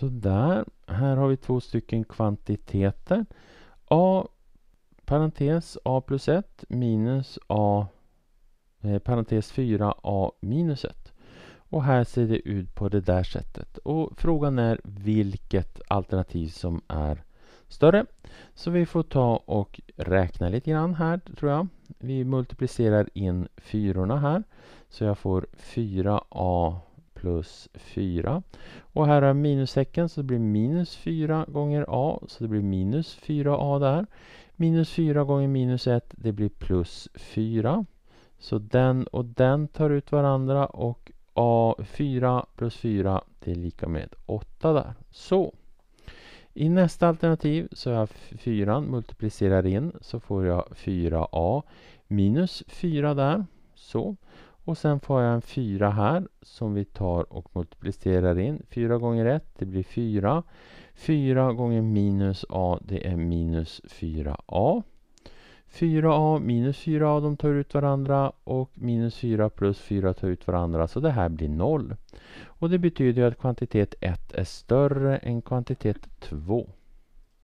Sådär, här har vi två stycken kvantiteter. A parentes A plus 1 minus A eh, parentes 4A minus 1. Och här ser det ut på det där sättet. Och frågan är vilket alternativ som är större. Så vi får ta och räkna lite grann här tror jag. Vi multiplicerar in fyrorna här. Så jag får 4A plus 4. Och här har jag minustecken så det blir minus 4 gånger a så det blir minus 4a där. Minus 4 gånger minus 1 det blir plus 4. Så den och den tar ut varandra och a 4 plus 4 det är lika med 8 där. Så. I nästa alternativ så har jag 4 multiplicerar in så får jag 4a minus 4 där. Så. Och sen får jag en 4 här som vi tar och multiplicerar in. 4 gånger 1, det blir 4. 4 gånger minus a, det är minus 4a. 4a minus 4a, de tar ut varandra och minus 4 plus 4 tar ut varandra, så det här blir 0. Och det betyder ju att kvantitet 1 är större än kvantitet 2.